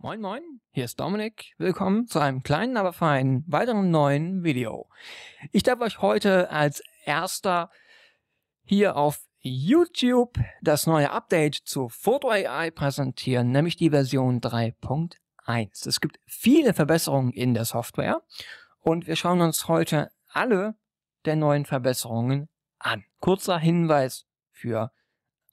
Moin Moin, hier ist Dominik. Willkommen zu einem kleinen, aber feinen weiteren neuen Video. Ich darf euch heute als erster hier auf YouTube das neue Update zu Photo AI präsentieren, nämlich die Version 3.1. Es gibt viele Verbesserungen in der Software und wir schauen uns heute alle der neuen Verbesserungen an. Kurzer Hinweis für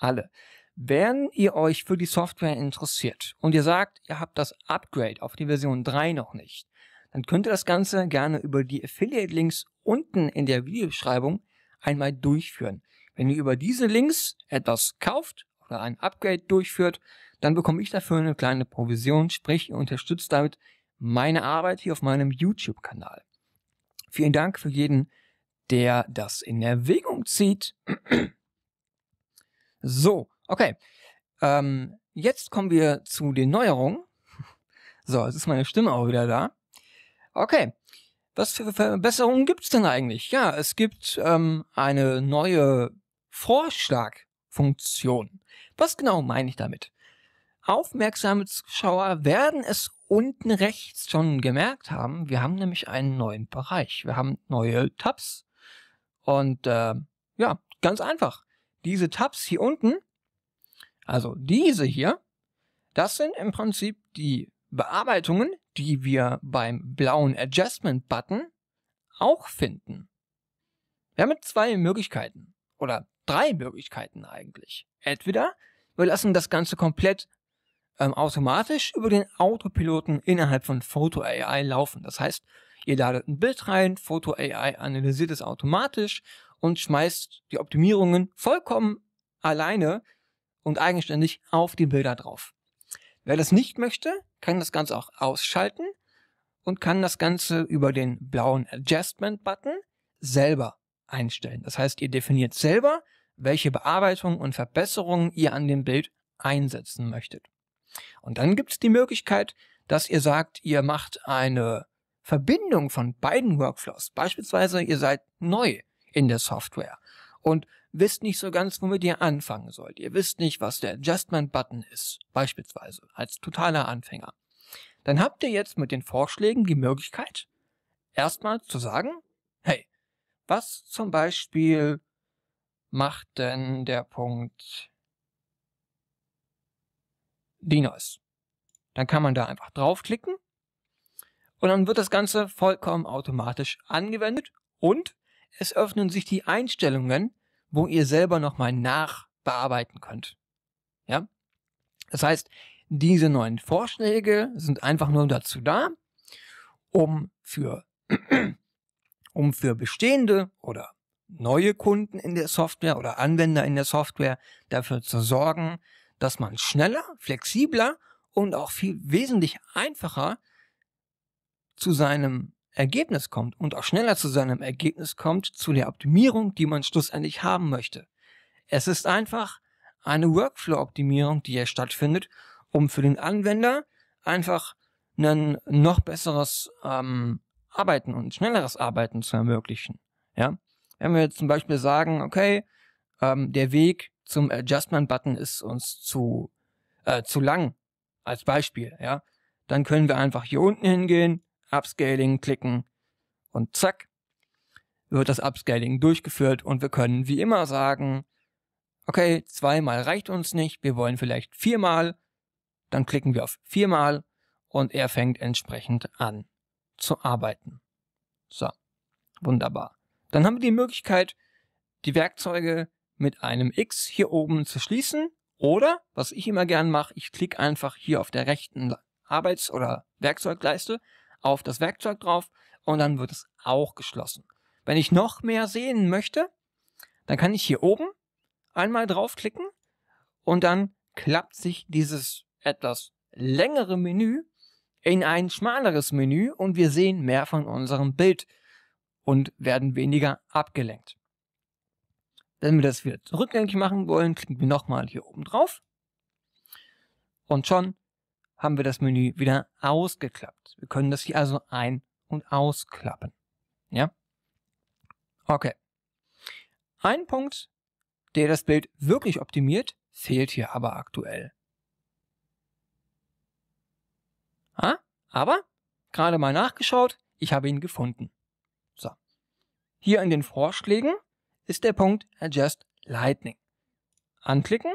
alle. Wenn ihr euch für die Software interessiert und ihr sagt, ihr habt das Upgrade auf die Version 3 noch nicht, dann könnt ihr das Ganze gerne über die Affiliate-Links unten in der Videobeschreibung einmal durchführen. Wenn ihr über diese Links etwas kauft oder ein Upgrade durchführt, dann bekomme ich dafür eine kleine Provision, sprich ihr unterstützt damit meine Arbeit hier auf meinem YouTube-Kanal. Vielen Dank für jeden, der das in Erwägung zieht. So, Okay. Ähm, jetzt kommen wir zu den Neuerungen. So, jetzt ist meine Stimme auch wieder da. Okay. Was für Verbesserungen gibt es denn eigentlich? Ja, es gibt ähm, eine neue Vorschlagfunktion. Was genau meine ich damit? Aufmerksame Zuschauer werden es unten rechts schon gemerkt haben. Wir haben nämlich einen neuen Bereich. Wir haben neue Tabs. Und äh, ja, ganz einfach. Diese Tabs hier unten also diese hier, das sind im Prinzip die Bearbeitungen, die wir beim blauen Adjustment Button auch finden. Wir haben zwei Möglichkeiten oder drei Möglichkeiten eigentlich. Entweder wir lassen das Ganze komplett ähm, automatisch über den Autopiloten innerhalb von Photo AI laufen. Das heißt, ihr ladet ein Bild rein, Photo AI analysiert es automatisch und schmeißt die Optimierungen vollkommen alleine und eigenständig auf die Bilder drauf. Wer das nicht möchte, kann das Ganze auch ausschalten und kann das Ganze über den blauen Adjustment-Button selber einstellen. Das heißt, ihr definiert selber, welche Bearbeitung und Verbesserungen ihr an dem Bild einsetzen möchtet. Und dann gibt es die Möglichkeit, dass ihr sagt, ihr macht eine Verbindung von beiden Workflows. Beispielsweise, ihr seid neu in der Software und wisst nicht so ganz, womit ihr anfangen sollt. Ihr wisst nicht, was der Adjustment-Button ist, beispielsweise als totaler Anfänger. Dann habt ihr jetzt mit den Vorschlägen die Möglichkeit, erstmal zu sagen, hey, was zum Beispiel macht denn der Punkt Dinos? Dann kann man da einfach draufklicken und dann wird das Ganze vollkommen automatisch angewendet und es öffnen sich die Einstellungen, wo ihr selber nochmal nachbearbeiten könnt. Ja? Das heißt, diese neuen Vorschläge sind einfach nur dazu da, um für, um für bestehende oder neue Kunden in der Software oder Anwender in der Software dafür zu sorgen, dass man schneller, flexibler und auch viel wesentlich einfacher zu seinem Ergebnis kommt und auch schneller zu seinem Ergebnis kommt, zu der Optimierung, die man schlussendlich haben möchte. Es ist einfach eine Workflow-Optimierung, die hier stattfindet, um für den Anwender einfach ein noch besseres ähm, Arbeiten und schnelleres Arbeiten zu ermöglichen. Ja? Wenn wir jetzt zum Beispiel sagen, okay, ähm, der Weg zum Adjustment-Button ist uns zu, äh, zu lang, als Beispiel, ja, dann können wir einfach hier unten hingehen, Upscaling klicken und zack, wird das Upscaling durchgeführt und wir können wie immer sagen, okay, zweimal reicht uns nicht, wir wollen vielleicht viermal, dann klicken wir auf viermal und er fängt entsprechend an zu arbeiten. So, wunderbar. Dann haben wir die Möglichkeit, die Werkzeuge mit einem X hier oben zu schließen oder, was ich immer gern mache, ich klicke einfach hier auf der rechten Arbeits- oder Werkzeugleiste auf das Werkzeug drauf und dann wird es auch geschlossen. Wenn ich noch mehr sehen möchte, dann kann ich hier oben einmal draufklicken und dann klappt sich dieses etwas längere Menü in ein schmaleres Menü und wir sehen mehr von unserem Bild und werden weniger abgelenkt. Wenn wir das wieder rückgängig machen wollen, klicken wir nochmal hier oben drauf und schon haben wir das Menü wieder ausgeklappt. Wir können das hier also ein- und ausklappen. Ja? Okay. Ein Punkt, der das Bild wirklich optimiert, fehlt hier aber aktuell. Ah, aber gerade mal nachgeschaut, ich habe ihn gefunden. So. Hier in den Vorschlägen ist der Punkt Adjust Lightning. Anklicken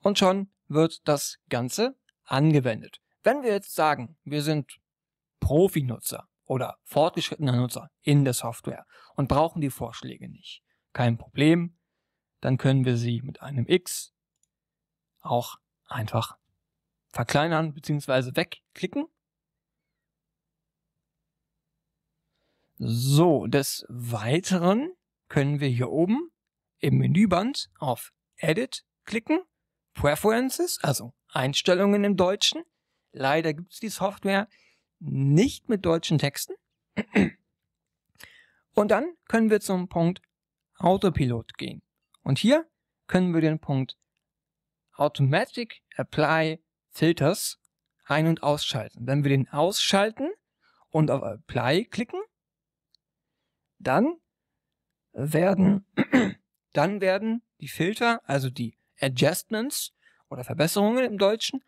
und schon wird das Ganze angewendet. Wenn wir jetzt sagen, wir sind Profi-Nutzer oder fortgeschrittener Nutzer in der Software und brauchen die Vorschläge nicht, kein Problem, dann können wir sie mit einem X auch einfach verkleinern bzw. wegklicken. So, des Weiteren können wir hier oben im Menüband auf Edit klicken Preferences, also Einstellungen im Deutschen. Leider gibt es die Software nicht mit deutschen Texten. Und dann können wir zum Punkt Autopilot gehen. Und hier können wir den Punkt Automatic Apply Filters ein- und ausschalten. Wenn wir den ausschalten und auf Apply klicken, dann werden, dann werden die Filter, also die Adjustments oder Verbesserungen im Deutschen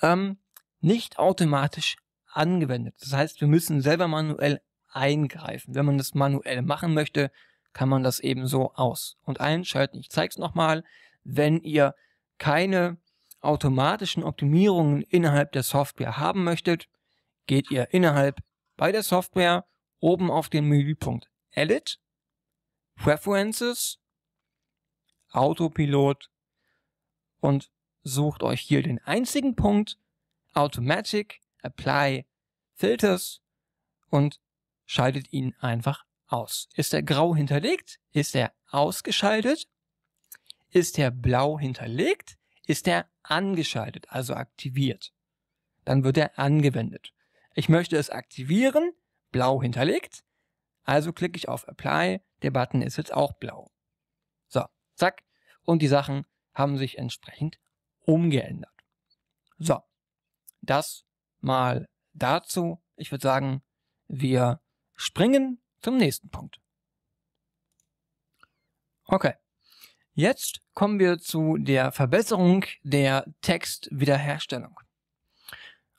ähm, nicht automatisch angewendet. Das heißt, wir müssen selber manuell eingreifen. Wenn man das manuell machen möchte, kann man das eben so aus- und einschalten. Ich zeige es nochmal. Wenn ihr keine automatischen Optimierungen innerhalb der Software haben möchtet, geht ihr innerhalb bei der Software oben auf den Menüpunkt Edit, Preferences, Autopilot und sucht euch hier den einzigen Punkt Automatic Apply Filters und schaltet ihn einfach aus. Ist er grau hinterlegt? Ist er ausgeschaltet? Ist er blau hinterlegt? Ist er angeschaltet, also aktiviert? Dann wird er angewendet. Ich möchte es aktivieren, blau hinterlegt. Also klicke ich auf Apply, der Button ist jetzt auch blau. So, zack. Und die Sachen haben sich entsprechend umgeändert. So, das mal dazu. Ich würde sagen, wir springen zum nächsten Punkt. Okay, jetzt kommen wir zu der Verbesserung der Textwiederherstellung.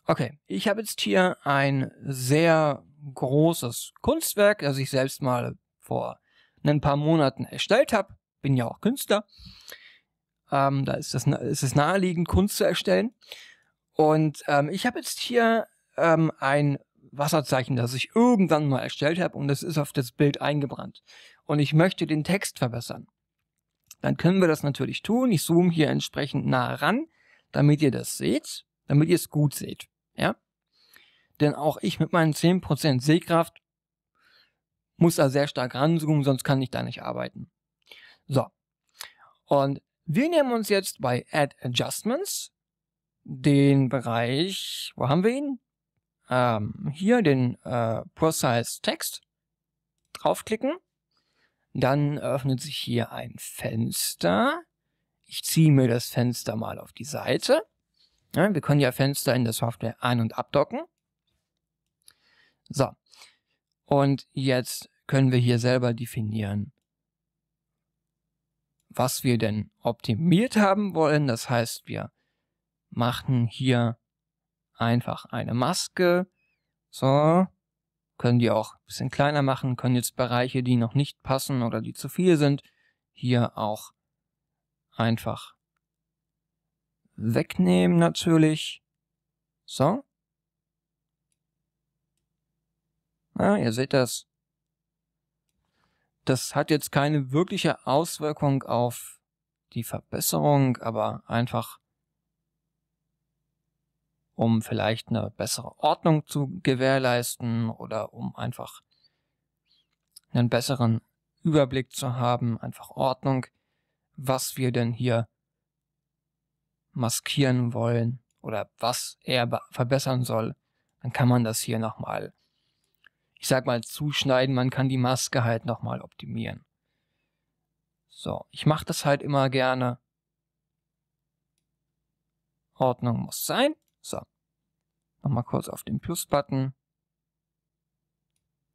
Okay, ich habe jetzt hier ein sehr großes Kunstwerk, das ich selbst mal vor ein paar Monaten erstellt habe. Bin ja auch Künstler. Ähm, da ist, das, ist es naheliegend, Kunst zu erstellen. Und ähm, ich habe jetzt hier ähm, ein Wasserzeichen, das ich irgendwann mal erstellt habe und das ist auf das Bild eingebrannt. Und ich möchte den Text verbessern. Dann können wir das natürlich tun. Ich zoome hier entsprechend nah ran, damit ihr das seht, damit ihr es gut seht. Ja? Denn auch ich mit meinen 10% Sehkraft muss da sehr stark ranzoomen, sonst kann ich da nicht arbeiten. So. Und wir nehmen uns jetzt bei Add Adjustments den Bereich, wo haben wir ihn? Ähm, hier den äh, Precise Text draufklicken. Dann öffnet sich hier ein Fenster. Ich ziehe mir das Fenster mal auf die Seite. Ja, wir können ja Fenster in der Software ein- und abdocken. So. Und jetzt können wir hier selber definieren, was wir denn optimiert haben wollen. Das heißt, wir machen hier einfach eine Maske. So, können die auch ein bisschen kleiner machen, können jetzt Bereiche, die noch nicht passen oder die zu viel sind, hier auch einfach wegnehmen natürlich. So. Na, ihr seht das. Das hat jetzt keine wirkliche Auswirkung auf die Verbesserung, aber einfach um vielleicht eine bessere Ordnung zu gewährleisten oder um einfach einen besseren Überblick zu haben, einfach Ordnung, was wir denn hier maskieren wollen oder was er verbessern soll, dann kann man das hier nochmal ich sag mal, zuschneiden. Man kann die Maske halt nochmal optimieren. So, ich mache das halt immer gerne. Ordnung muss sein. So, nochmal kurz auf den Plus-Button.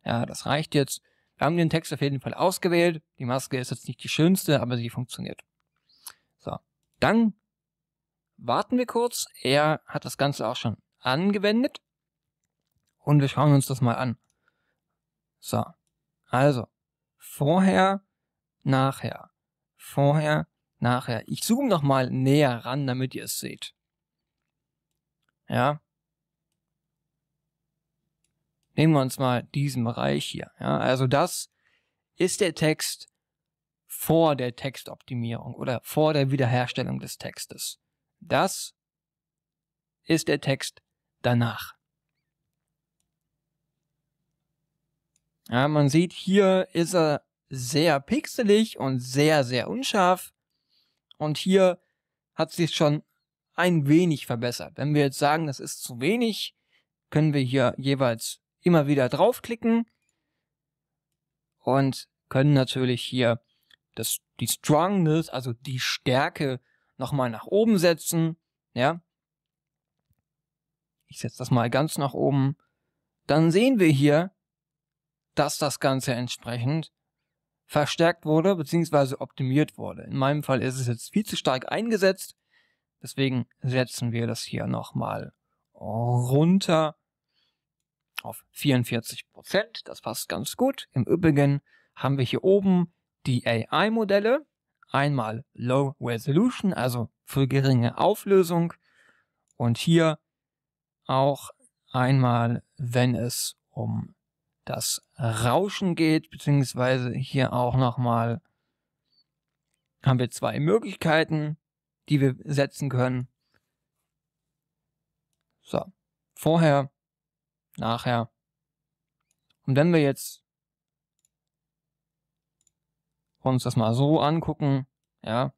Ja, das reicht jetzt. Wir haben den Text auf jeden Fall ausgewählt. Die Maske ist jetzt nicht die schönste, aber sie funktioniert. So, dann warten wir kurz. Er hat das Ganze auch schon angewendet. Und wir schauen uns das mal an. So. Also. Vorher, nachher. Vorher, nachher. Ich zoome nochmal näher ran, damit ihr es seht. Ja. Nehmen wir uns mal diesen Bereich hier. Ja, also das ist der Text vor der Textoptimierung oder vor der Wiederherstellung des Textes. Das ist der Text danach. Ja, man sieht, hier ist er sehr pixelig und sehr, sehr unscharf. Und hier hat sich schon ein wenig verbessert. Wenn wir jetzt sagen, das ist zu wenig, können wir hier jeweils immer wieder draufklicken und können natürlich hier das, die Strongness, also die Stärke, nochmal nach oben setzen. Ja. Ich setze das mal ganz nach oben. Dann sehen wir hier, dass das Ganze entsprechend verstärkt wurde bzw. optimiert wurde. In meinem Fall ist es jetzt viel zu stark eingesetzt, deswegen setzen wir das hier nochmal runter auf 44 Das passt ganz gut. Im Übrigen haben wir hier oben die AI-Modelle. Einmal Low Resolution, also für geringe Auflösung. Und hier auch einmal, wenn es um das Rauschen geht, beziehungsweise hier auch nochmal haben wir zwei Möglichkeiten, die wir setzen können. So, vorher, nachher. Und wenn wir jetzt uns das mal so angucken, ja,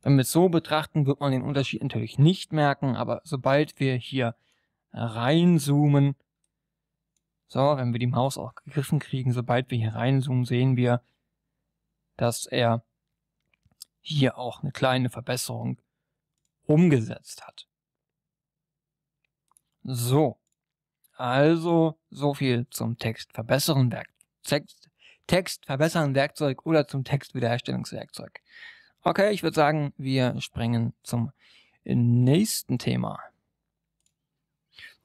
wenn wir es so betrachten, wird man den Unterschied natürlich nicht merken, aber sobald wir hier reinzoomen. So, wenn wir die Maus auch gegriffen kriegen, sobald wir hier reinzoomen, sehen wir, dass er hier auch eine kleine Verbesserung umgesetzt hat. So, also so viel zum Text verbessern Text, Text verbessern Werkzeug oder zum Textwiederherstellungswerkzeug. Okay, ich würde sagen, wir springen zum nächsten Thema.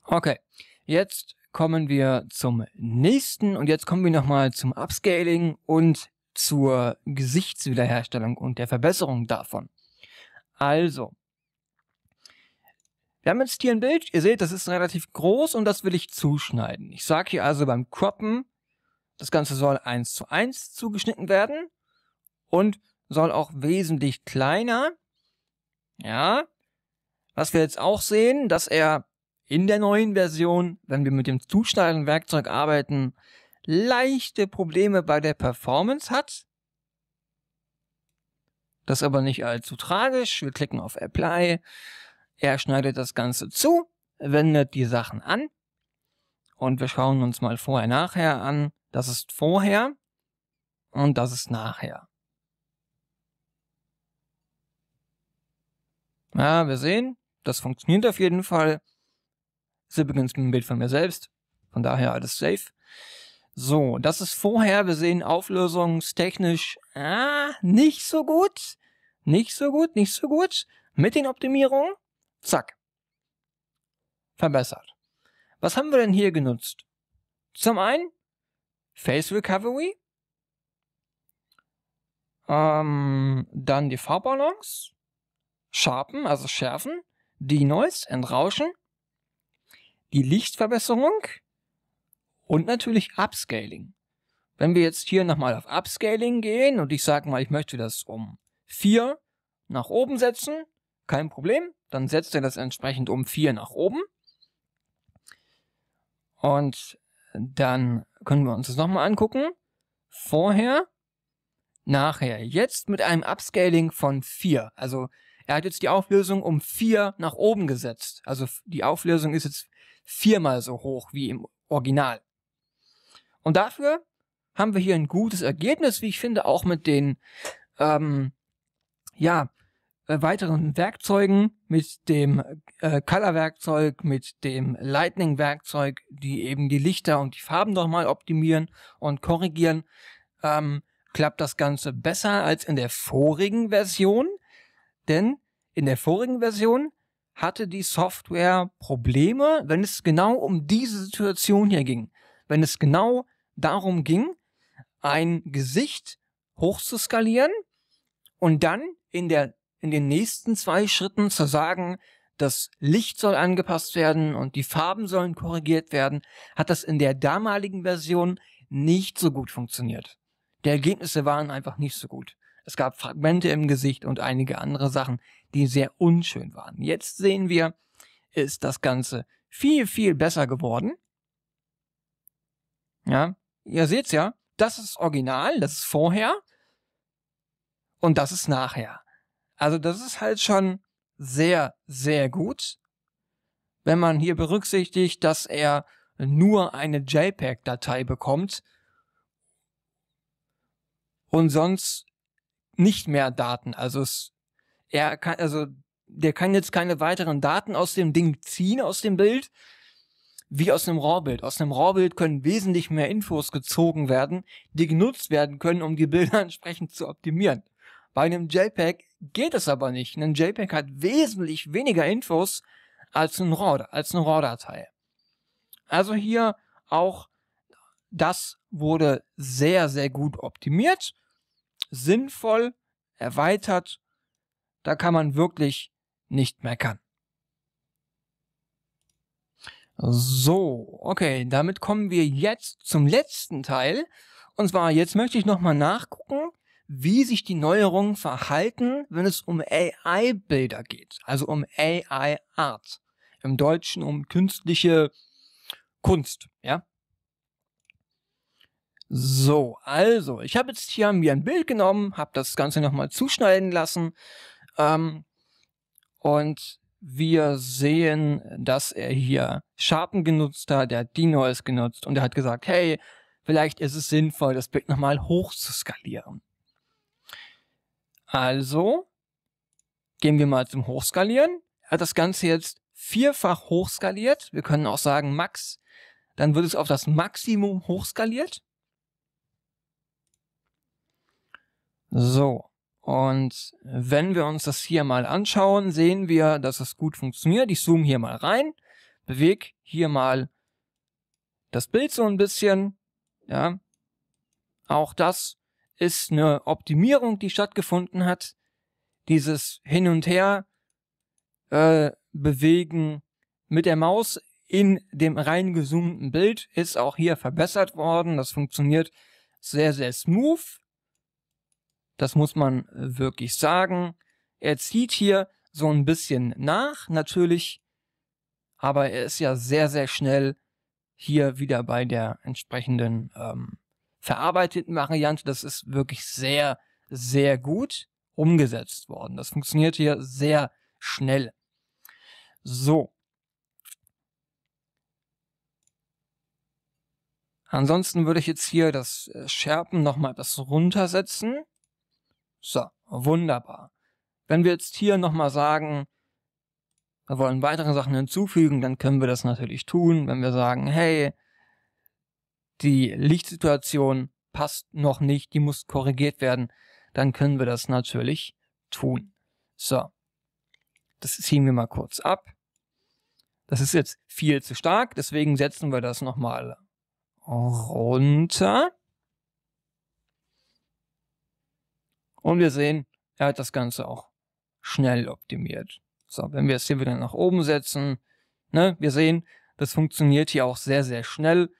Okay, jetzt kommen wir zum nächsten und jetzt kommen wir nochmal zum Upscaling und zur Gesichtswiederherstellung und der Verbesserung davon. Also, wir haben jetzt hier ein Bild, ihr seht, das ist relativ groß und das will ich zuschneiden. Ich sage hier also beim Croppen, das Ganze soll 1 zu 1 zugeschnitten werden und soll auch wesentlich kleiner. Ja, was wir jetzt auch sehen, dass er in der neuen Version, wenn wir mit dem Zuschneiden-Werkzeug arbeiten, leichte Probleme bei der Performance hat. Das ist aber nicht allzu tragisch. Wir klicken auf Apply. Er schneidet das Ganze zu, wendet die Sachen an. Und wir schauen uns mal vorher nachher an. Das ist vorher und das ist nachher. Ja, wir sehen, das funktioniert auf jeden Fall ist übrigens ein Bild von mir selbst. Von daher alles safe. So, das ist vorher. Wir sehen auflösungstechnisch ah, nicht so gut. Nicht so gut, nicht so gut. Mit den Optimierungen, zack. Verbessert. Was haben wir denn hier genutzt? Zum einen Face Recovery. Ähm, dann die Farbbalance. Sharpen, also schärfen. Denoise, entrauschen die Lichtverbesserung und natürlich Upscaling. Wenn wir jetzt hier nochmal auf Upscaling gehen und ich sage mal, ich möchte das um 4 nach oben setzen, kein Problem, dann setzt er das entsprechend um 4 nach oben. Und dann können wir uns das nochmal angucken. Vorher, nachher. Jetzt mit einem Upscaling von 4. Also er hat jetzt die Auflösung um 4 nach oben gesetzt. Also die Auflösung ist jetzt viermal so hoch wie im Original. Und dafür haben wir hier ein gutes Ergebnis, wie ich finde, auch mit den ähm, ja, äh, weiteren Werkzeugen, mit dem äh, Color-Werkzeug, mit dem Lightning-Werkzeug, die eben die Lichter und die Farben nochmal optimieren und korrigieren, ähm, klappt das Ganze besser als in der vorigen Version. Denn in der vorigen Version hatte die Software Probleme, wenn es genau um diese Situation hier ging. Wenn es genau darum ging, ein Gesicht hochzuskalieren und dann in, der, in den nächsten zwei Schritten zu sagen, das Licht soll angepasst werden und die Farben sollen korrigiert werden, hat das in der damaligen Version nicht so gut funktioniert. Die Ergebnisse waren einfach nicht so gut. Es gab Fragmente im Gesicht und einige andere Sachen, die sehr unschön waren. Jetzt sehen wir, ist das Ganze viel, viel besser geworden. Ja, ihr seht's ja, das ist original, das ist vorher und das ist nachher. Also das ist halt schon sehr, sehr gut, wenn man hier berücksichtigt, dass er nur eine JPEG-Datei bekommt und sonst nicht mehr Daten. Also es, er kann, also der kann jetzt keine weiteren Daten aus dem Ding ziehen, aus dem Bild, wie aus einem raw Aus einem raw können wesentlich mehr Infos gezogen werden, die genutzt werden können, um die Bilder entsprechend zu optimieren. Bei einem JPEG geht es aber nicht. Ein JPEG hat wesentlich weniger Infos als ein RAW, als eine RAW-Datei. Also hier auch das wurde sehr, sehr gut optimiert sinnvoll, erweitert. Da kann man wirklich nicht meckern. So, okay, damit kommen wir jetzt zum letzten Teil. Und zwar, jetzt möchte ich nochmal nachgucken, wie sich die Neuerungen verhalten, wenn es um AI-Bilder geht, also um AI-Art. Im Deutschen um künstliche Kunst, ja. So, also, ich habe jetzt hier mir ein Bild genommen, habe das Ganze nochmal zuschneiden lassen ähm, und wir sehen, dass er hier Sharpen genutzt hat, der hat Dinoise genutzt und er hat gesagt, hey, vielleicht ist es sinnvoll, das Bild nochmal hoch zu skalieren. Also gehen wir mal zum Hochskalieren. Er hat das Ganze jetzt vierfach hochskaliert. Wir können auch sagen Max. Dann wird es auf das Maximum hochskaliert. So. Und wenn wir uns das hier mal anschauen, sehen wir, dass es gut funktioniert. Ich zoome hier mal rein, bewege hier mal das Bild so ein bisschen. Ja. Auch das ist eine Optimierung, die stattgefunden hat. Dieses Hin und Her äh, bewegen mit der Maus in dem reingezoomten Bild ist auch hier verbessert worden. Das funktioniert sehr, sehr smooth. Das muss man äh, wirklich sagen. Er zieht hier so ein bisschen nach, natürlich, aber er ist ja sehr, sehr schnell hier wieder bei der entsprechenden ähm, verarbeiteten Variante. Das ist wirklich sehr, sehr gut umgesetzt worden. Das funktioniert hier sehr schnell. So. Ansonsten würde ich jetzt hier das äh, Schärpen nochmal etwas runtersetzen. So, wunderbar. Wenn wir jetzt hier nochmal sagen, wir wollen weitere Sachen hinzufügen, dann können wir das natürlich tun. Wenn wir sagen, hey, die Lichtsituation passt noch nicht, die muss korrigiert werden, dann können wir das natürlich tun. So, das ziehen wir mal kurz ab. Das ist jetzt viel zu stark, deswegen setzen wir das nochmal runter. Und wir sehen, er hat das Ganze auch schnell optimiert. So, wenn wir es hier wieder nach oben setzen, ne, wir sehen, das funktioniert hier auch sehr, sehr schnell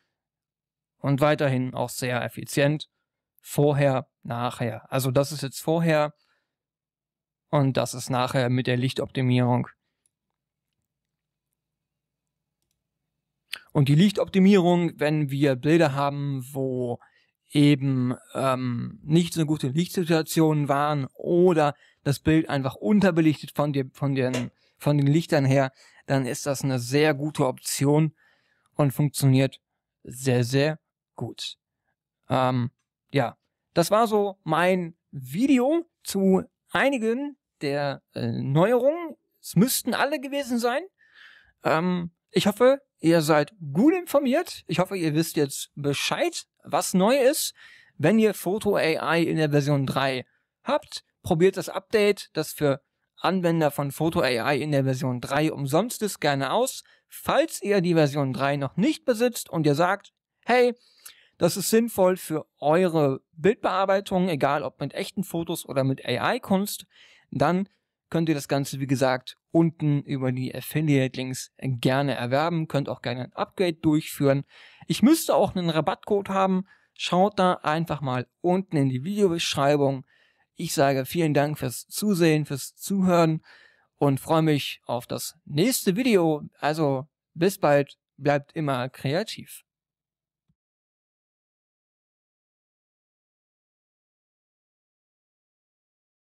und weiterhin auch sehr effizient. Vorher, nachher. Also das ist jetzt vorher und das ist nachher mit der Lichtoptimierung. Und die Lichtoptimierung, wenn wir Bilder haben, wo eben ähm, nicht so eine gute Lichtsituationen waren oder das Bild einfach unterbelichtet von, dir, von, den, von den Lichtern her, dann ist das eine sehr gute Option und funktioniert sehr, sehr gut. Ähm, ja, das war so mein Video zu einigen der äh, Neuerungen. Es müssten alle gewesen sein. Ähm, ich hoffe, ihr seid gut informiert. Ich hoffe, ihr wisst jetzt Bescheid, was neu ist, wenn ihr Photo AI in der Version 3 habt, probiert das Update, das für Anwender von Photo AI in der Version 3 umsonst ist, gerne aus. Falls ihr die Version 3 noch nicht besitzt und ihr sagt, hey, das ist sinnvoll für eure Bildbearbeitung, egal ob mit echten Fotos oder mit AI-Kunst, dann könnt ihr das Ganze, wie gesagt, unten über die Affiliate-Links gerne erwerben. Könnt auch gerne ein Upgrade durchführen. Ich müsste auch einen Rabattcode haben. Schaut da einfach mal unten in die Videobeschreibung. Ich sage vielen Dank fürs Zusehen, fürs Zuhören und freue mich auf das nächste Video. Also bis bald, bleibt immer kreativ.